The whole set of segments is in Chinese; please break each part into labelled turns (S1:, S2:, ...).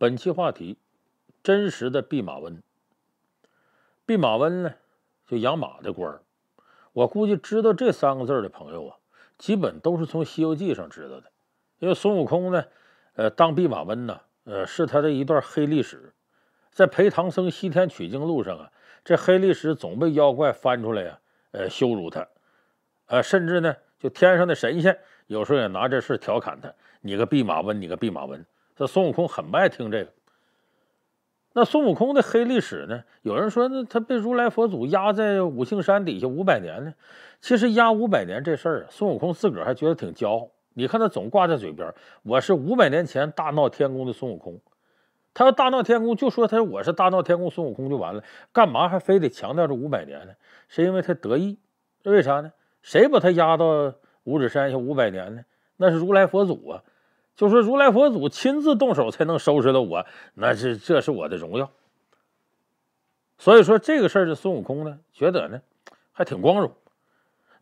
S1: 本期话题：真实的弼马温。弼马温呢，就养马的官儿。我估计知道这三个字的朋友啊，基本都是从《西游记》上知道的。因为孙悟空呢，呃，当弼马温呢，呃，是他的一段黑历史。在陪唐僧西天取经路上啊，这黑历史总被妖怪翻出来呀，呃，羞辱他，呃，甚至呢，就天上的神仙有时候也拿这事调侃他：“你个弼马温，你个弼马温。”这孙悟空很不爱听这个。那孙悟空的黑历史呢？有人说，那他被如来佛祖压在五行山底下五百年呢。其实压五百年这事儿，孙悟空自个儿还觉得挺骄傲。你看他总挂在嘴边：“我是五百年前大闹天宫的孙悟空。”他要大闹天宫，就说他我是大闹天宫孙悟空就完了。干嘛还非得强调这五百年呢？是因为他得意。为啥呢？谁把他压到五指山下五百年呢？那是如来佛祖啊。就说如来佛祖亲自动手才能收拾了我，那这这是我的荣耀。所以说这个事儿，孙悟空呢觉得呢还挺光荣。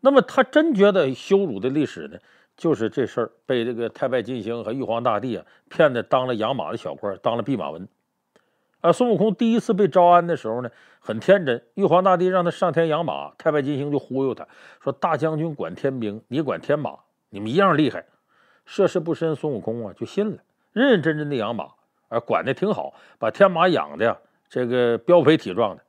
S1: 那么他真觉得羞辱的历史呢，就是这事儿被这个太白金星和玉皇大帝啊骗的，当了养马的小官，当了弼马温。啊，孙悟空第一次被招安的时候呢，很天真。玉皇大帝让他上天养马，太白金星就忽悠他说：“大将军管天兵，你管天马，你们一样厉害。”涉世不深，孙悟空啊就信了，认认真真的养马，啊管的挺好，把天马养的呀这个膘肥体壮的。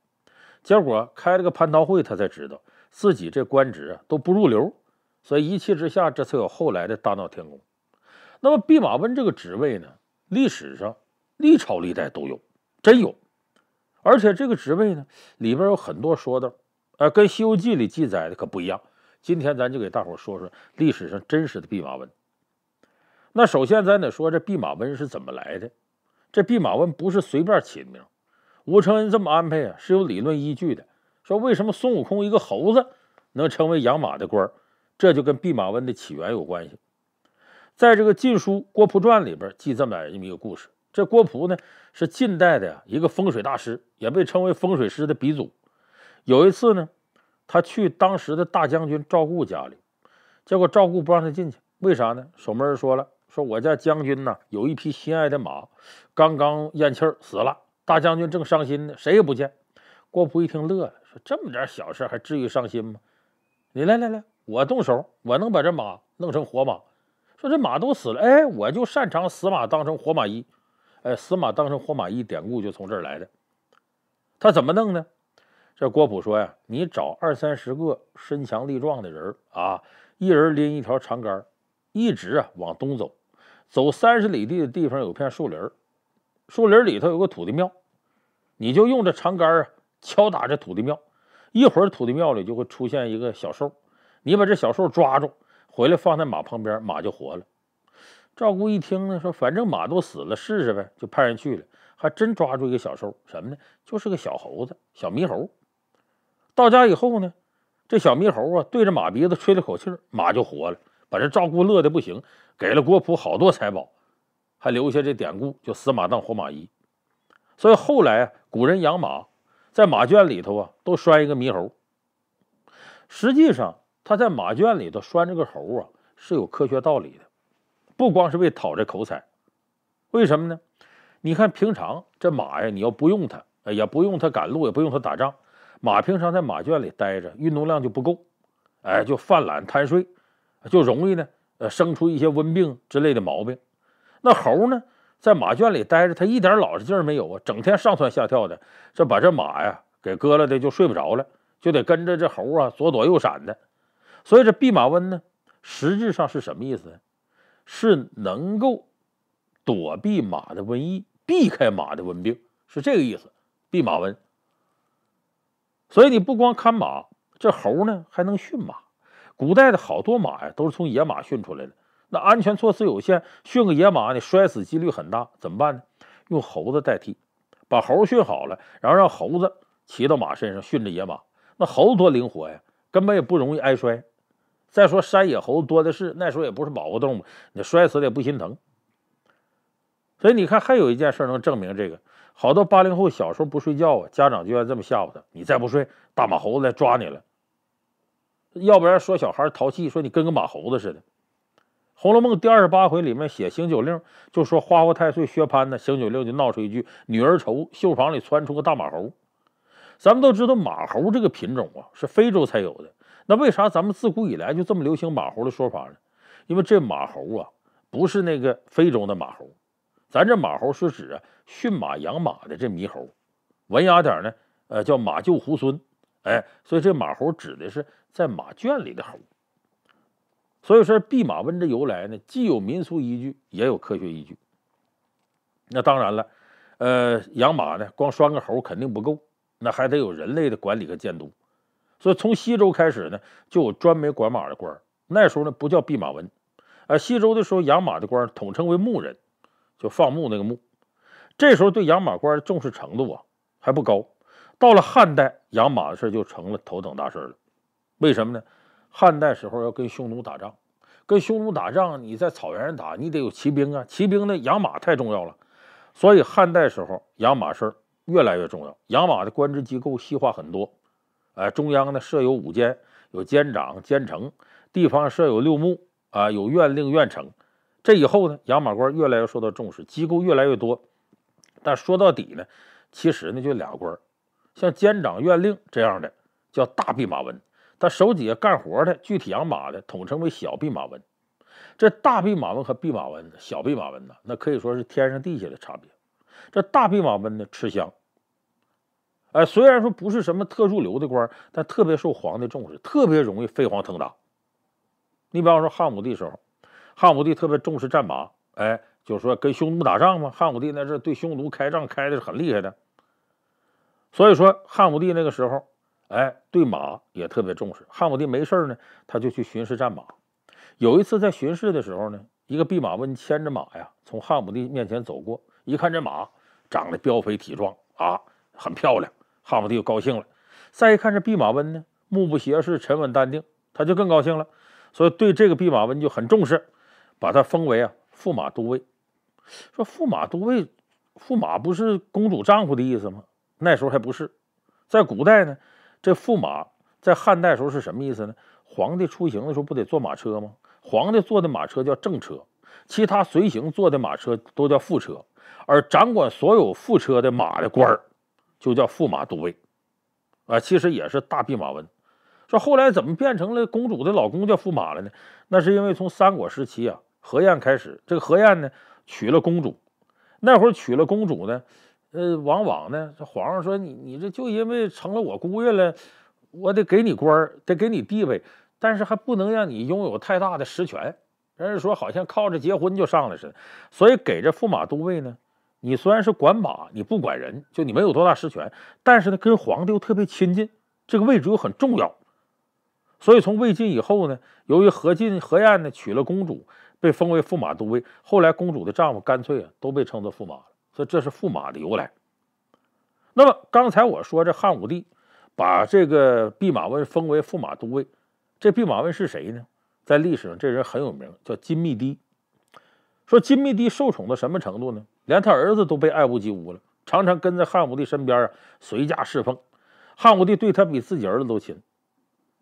S1: 结果开了个蟠桃会，他才知道自己这官职啊都不入流，所以一气之下，这才有后来的大闹天宫。那么弼马温这个职位呢，历史上历朝历代都有，真有，而且这个职位呢里边有很多说道，啊跟《西游记》里记载的可不一样。今天咱就给大伙说说历史上真实的弼马温。那首先咱得说这弼马温是怎么来的，这弼马温不是随便起的名，吴承恩这么安排啊是有理论依据的。说为什么孙悟空一个猴子能成为养马的官儿，这就跟弼马温的起源有关系。在这个《晋书·郭璞传》里边记这么这么一个故事：这郭璞呢是晋代的一个风水大师，也被称为风水师的鼻祖。有一次呢，他去当时的大将军赵固家里，结果赵固不让他进去，为啥呢？守门人说了。说我家将军呢，有一匹心爱的马，刚刚咽气儿死了。大将军正伤心呢，谁也不见。郭璞一听乐了，说这么点小事还至于伤心吗？你来来来，我动手，我能把这马弄成活马。说这马都死了，哎，我就擅长死马当成活马医。哎，死马当成活马医典故就从这儿来的。他怎么弄呢？这郭璞说呀，你找二三十个身强力壮的人啊，一人拎一条长杆一直啊往东走。走三十里地的地方有片树林树林里头有个土地庙，你就用这长杆啊敲打这土地庙，一会儿土地庙里就会出现一个小兽，你把这小兽抓住回来放在马旁边，马就活了。赵姑一听呢说，反正马都死了，试试呗，就派人去了，还真抓住一个小兽，什么呢？就是个小猴子，小猕猴。到家以后呢，这小猕猴啊对着马鼻子吹了口气马就活了，把这赵姑乐的不行。给了郭璞好多财宝，还留下这典故，就死马当活马医。所以后来古人养马，在马圈里头啊，都拴一个猕猴。实际上，他在马圈里头拴着个猴啊，是有科学道理的，不光是为讨这口彩。为什么呢？你看平常这马呀，你要不用它，也不用它赶路，也不用它打仗，马平常在马圈里待着，运动量就不够，哎，就犯懒贪睡，就容易呢。呃，生出一些瘟病之类的毛病。那猴呢，在马圈里待着，他一点老实劲儿没有啊，整天上蹿下跳的，这把这马呀给搁了的，就睡不着了，就得跟着这猴啊左躲右闪的。所以这弼马温呢，实质上是什么意思？是能够躲避马的瘟疫，避开马的瘟病，是这个意思，弼马温。所以你不光看马，这猴呢还能驯马。古代的好多马呀，都是从野马驯出来的。那安全措施有限，驯个野马你摔死几率很大。怎么办呢？用猴子代替，把猴训好了，然后让猴子骑到马身上，驯着野马。那猴子多灵活呀，根本也不容易挨摔。再说山野猴子多的是，那时候也不是保护动物，你摔死了也不心疼。所以你看，还有一件事能证明这个：好多八零后小时候不睡觉啊，家长就爱这么吓唬他：“你再不睡，大马猴子来抓你了。”要不然说小孩淘气，说你跟个马猴子似的。《红楼梦》第二十八回里面写《醒酒令》，就说花花太岁薛蟠呢，醒酒令就闹出一句“女儿愁”，绣房里窜出个大马猴。咱们都知道马猴这个品种啊，是非洲才有的。那为啥咱们自古以来就这么流行马猴的说法呢？因为这马猴啊，不是那个非洲的马猴，咱这马猴是指驯马养马的这猕猴。文雅点呢，呃，叫马救猢狲。哎，所以这马猴指的是。在马圈里的猴，所以说弼马温的由来呢，既有民俗依据，也有科学依据。那当然了，呃，养马呢，光拴个猴肯定不够，那还得有人类的管理和监督。所以从西周开始呢，就有专门管马的官那时候呢，不叫弼马温，呃，西周的时候养马的官统称为牧人，就放牧那个牧。这时候对养马官的重视程度啊还不高。到了汉代，养马的事就成了头等大事了。为什么呢？汉代时候要跟匈奴打仗，跟匈奴打仗，你在草原上打，你得有骑兵啊！骑兵呢，养马太重要了，所以汉代时候养马事儿越来越重要。养马的官职机构细化很多，哎，中央呢设有五监，有监长、监丞；地方设有六牧，啊，有院令、院丞。这以后呢，养马官越来越受到重视，机构越来越多。但说到底呢，其实呢就俩官像监长、院令这样的叫大弼马温。他手底下干活的、具体养马的，统称为小弼马温。这大弼马温和弼马温、小弼马温呢，那可以说是天上地下的差别。这大弼马温呢，吃香。哎，虽然说不是什么特殊流的官，但特别受皇帝重视，特别容易飞黄腾达。你比方说汉武帝时候，汉武帝特别重视战马，哎，就是说跟匈奴打仗嘛。汉武帝那是对匈奴开仗开的是很厉害的，所以说汉武帝那个时候。哎，对马也特别重视。汉武帝没事呢，他就去巡视战马。有一次在巡视的时候呢，一个弼马温牵着马呀，从汉武帝面前走过。一看这马长得膘肥体壮啊，很漂亮。汉武帝就高兴了。再一看这弼马温呢，目不斜视，沉稳淡定，他就更高兴了。所以对这个弼马温就很重视，把他封为啊驸马都尉。说驸马都尉，驸马不是公主丈夫的意思吗？那时候还不是，在古代呢。这驸马在汉代时候是什么意思呢？皇帝出行的时候不得坐马车吗？皇帝坐的马车叫正车，其他随行坐的马车都叫副车，而掌管所有副车的马的官儿就叫驸马都尉，啊，其实也是大弼马温。说后来怎么变成了公主的老公叫驸马了呢？那是因为从三国时期啊，何晏开始，这个何晏呢娶了公主，那会儿娶了公主呢。呃，往往呢，这皇上说你你这就因为成了我姑爷了，我得给你官儿，得给你地位，但是还不能让你拥有太大的实权，人家说好像靠着结婚就上来似的。所以给这驸马都尉呢，你虽然是管马，你不管人，就你没有多大实权，但是呢，跟皇帝又特别亲近，这个位置又很重要。所以从魏晋以后呢，由于何进、何晏呢娶了公主，被封为驸马都尉，后来公主的丈夫干脆啊都被称作驸马。说这是驸马的由来。那么刚才我说这汉武帝把这个弼马温封为驸马都尉，这弼马温是谁呢？在历史上这人很有名，叫金密迪。说金密迪受宠到什么程度呢？连他儿子都被爱屋及乌了，常常跟在汉武帝身边啊，随驾侍奉。汉武帝对他比自己儿子都亲。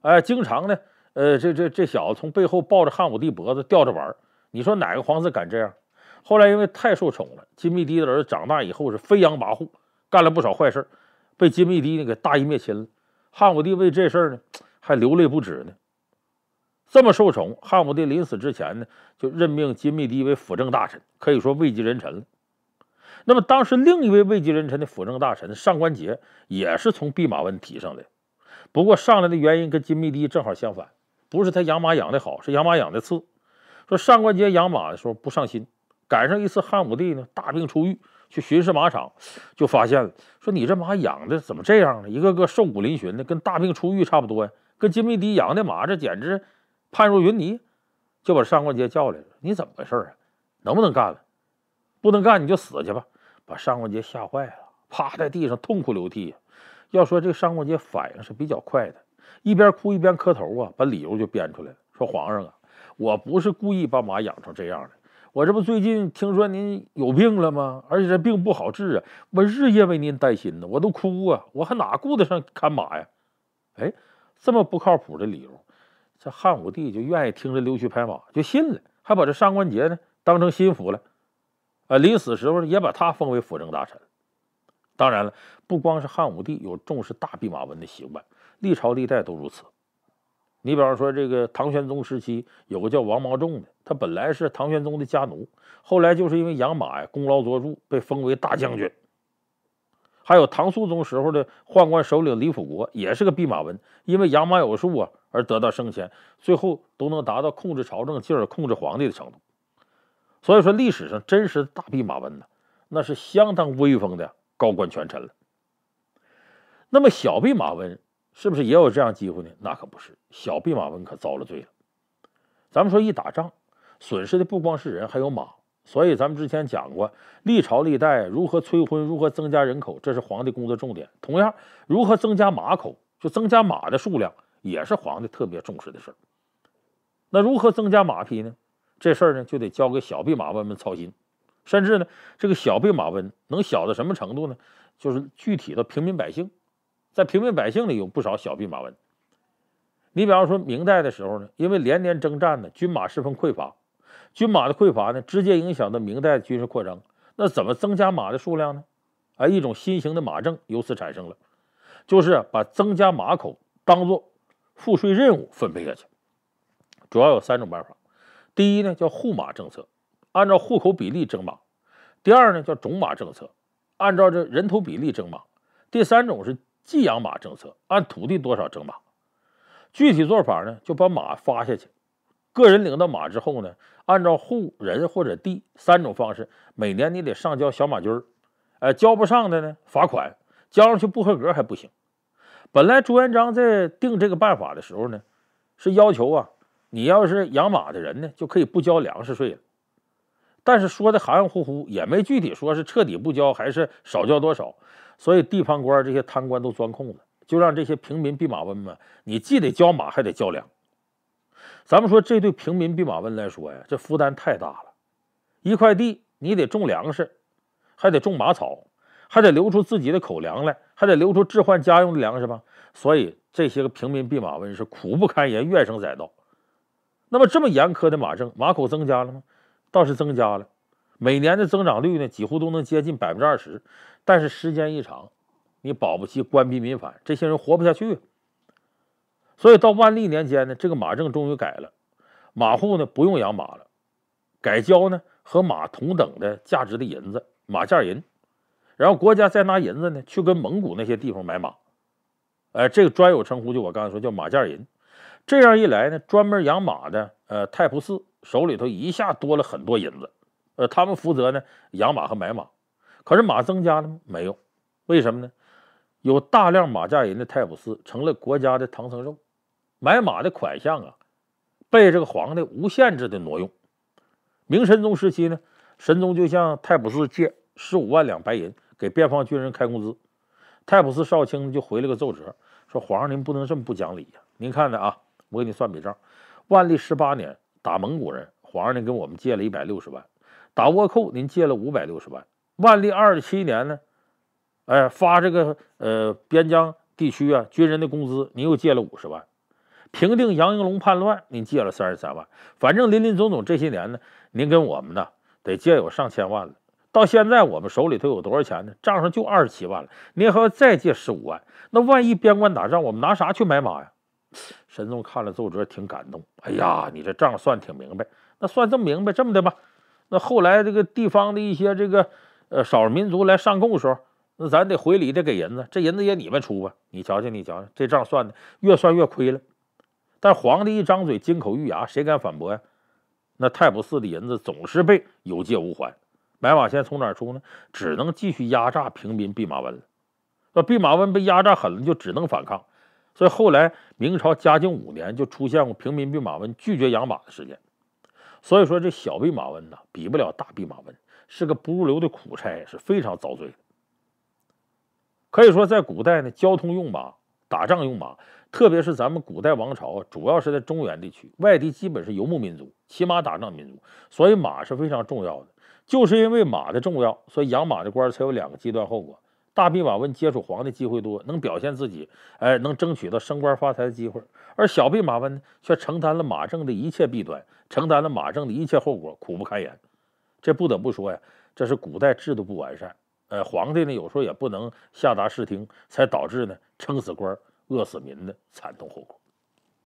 S1: 哎，经常呢，呃，这这这小子从背后抱着汉武帝脖子吊着玩你说哪个皇子敢这样？后来因为太受宠了，金密迪的儿子长大以后是飞扬跋扈，干了不少坏事，被金密迪呢给大义灭亲了。汉武帝为这事儿呢还流泪不止呢。这么受宠，汉武帝临死之前呢就任命金密迪为辅政大臣，可以说位极人臣了。那么当时另一位位极人臣的辅政大臣上官桀也是从弼马温提上的，不过上来的原因跟金密迪正好相反，不是他养马养得好，是养马养的次。说上官桀养马的时候不上心。赶上一次汉武帝呢，大病初愈，去巡视马场，就发现了，说你这马养的怎么这样呢？一个个瘦骨嶙峋的，跟大病初愈差不多呀，跟金密迪养的马，这简直判若云泥。就把上官桀叫来了，你怎么回事啊？能不能干了？不能干你就死去吧！把上官桀吓坏了，趴在地上痛哭流涕。要说这上官桀反应是比较快的，一边哭一边磕头啊，把理由就编出来了，说皇上啊，我不是故意把马养成这样的。我这不最近听说您有病了吗？而且这病不好治啊！我日夜为您担心呢，我都哭啊！我还哪顾得上看马呀？哎，这么不靠谱的理由，这汉武帝就愿意听这溜须拍马，就信了，还把这上官桀呢当成心腹了。啊，临死时候也把他封为辅政大臣。当然了，不光是汉武帝有重视大弼马温的习惯，历朝历代都如此。你比方说，这个唐玄宗时期有个叫王毛仲的，他本来是唐玄宗的家奴，后来就是因为养马呀，功劳卓著，被封为大将军。还有唐肃宗时候的宦官首领李辅国，也是个弼马温，因为养马有术啊，而得到升迁，最后都能达到控制朝政，进而控制皇帝的程度。所以说，历史上真实的大弼马温呢，那是相当威风的高官权臣了。那么小弼马温。是不是也有这样机会呢？那可不是，小弼马温可遭了罪了。咱们说一打仗，损失的不光是人，还有马。所以咱们之前讲过，历朝历代如何催婚，如何增加人口，这是皇帝工作重点。同样，如何增加马口，就增加马的数量，也是皇帝特别重视的事儿。那如何增加马匹呢？这事儿呢，就得交给小弼马温们操心。甚至呢，这个小弼马温能小到什么程度呢？就是具体到平民百姓。在平民百姓里有不少小弼马温。你比方说，明代的时候呢，因为连年征战呢，军马十分匮乏，军马的匮乏呢，直接影响到明代军事扩张。那怎么增加马的数量呢？啊，一种新型的马政由此产生了，就是把增加马口当做赋税任务分配下去。主要有三种办法：第一呢叫户马政策，按照户口比例征马；第二呢叫种马政策，按照这人头比例征马；第三种是。寄养马政策按土地多少征马，具体做法呢就把马发下去，个人领到马之后呢，按照户人或者地三种方式，每年你得上交小马驹儿，哎，交不上的呢罚款，交上去不合格还不行。本来朱元璋在定这个办法的时候呢，是要求啊，你要是养马的人呢就可以不交粮食税了。但是说的含含糊糊，也没具体说是彻底不交还是少交多少，所以地方官这些贪官都钻空子，就让这些平民弼马温们，你既得交马，还得交粮。咱们说这对平民弼马温来说呀，这负担太大了。一块地，你得种粮食，还得种马草，还得留出自己的口粮来，还得留出置换家用的粮食吧。所以这些个平民弼马温是苦不堪言，怨声载道。那么这么严苛的马政，马口增加了吗？倒是增加了，每年的增长率呢几乎都能接近百分之二十，但是时间一长，你保不齐官逼民反，这些人活不下去。所以到万历年间呢，这个马政终于改了，马户呢不用养马了，改交呢和马同等的价值的银子，马价银，然后国家再拿银子呢去跟蒙古那些地方买马，哎，这个专有称呼就我刚才说叫马价银，这样一来呢，专门养马的呃太仆寺。手里头一下多了很多银子，呃，他们负责呢养马和买马，可是马增加了吗？没有，为什么呢？有大量马价银的太普寺成了国家的唐僧肉，买马的款项啊，被这个皇帝无限制的挪用。明神宗时期呢，神宗就向太普寺借十五万两白银给边防军人开工资，太普寺少卿就回了个奏折说：“皇上您不能这么不讲理呀！您看呢啊，我给你算笔账，万历十八年。”打蒙古人，皇上呢跟我们借了一百六十万；打倭寇，您借了五百六十万。万历二十七年呢，哎，发这个呃边疆地区啊军人的工资，您又借了五十万；平定杨应龙叛乱，您借了三十三万。反正林林总总这些年呢，您跟我们呢得借有上千万了。到现在我们手里头有多少钱呢？账上就二十七万了。您还要再借十五万，那万一边关打仗，我们拿啥去买马呀？神宗看了奏折，挺感动。哎呀，你这账算挺明白。那算这么明白，这么的吧。那后来这个地方的一些这个呃少数民族来上贡的时候，那咱得回礼，得给银子。这银子也你们出吧。你瞧瞧，你瞧瞧，这账算的越算越亏了。但皇帝一张嘴金口玉牙，谁敢反驳呀？那太仆寺的银子总是被有借无还。买马钱从哪出呢？只能继续压榨平民弼马温了。那弼马温被压榨狠了，就只能反抗。所以后来，明朝嘉靖五年就出现过平民弼马温拒绝养马的事件。所以说，这小弼马温呐，比不了大弼马温，是个不入流的苦差，是非常遭罪的。可以说，在古代呢，交通用马、打仗用马，特别是咱们古代王朝，主要是在中原地区，外地基本是游牧民族、骑马打仗民族，所以马是非常重要的。就是因为马的重要，所以养马的官才有两个极端后果。大弼马温接触皇帝机会多，能表现自己，哎，能争取到升官发财的机会；而小弼马温呢，却承担了马政的一切弊端，承担了马政的一切后果，苦不堪言。这不得不说呀，这是古代制度不完善，呃，皇帝呢有时候也不能下达视听，才导致呢撑死官、饿死民的惨痛后果。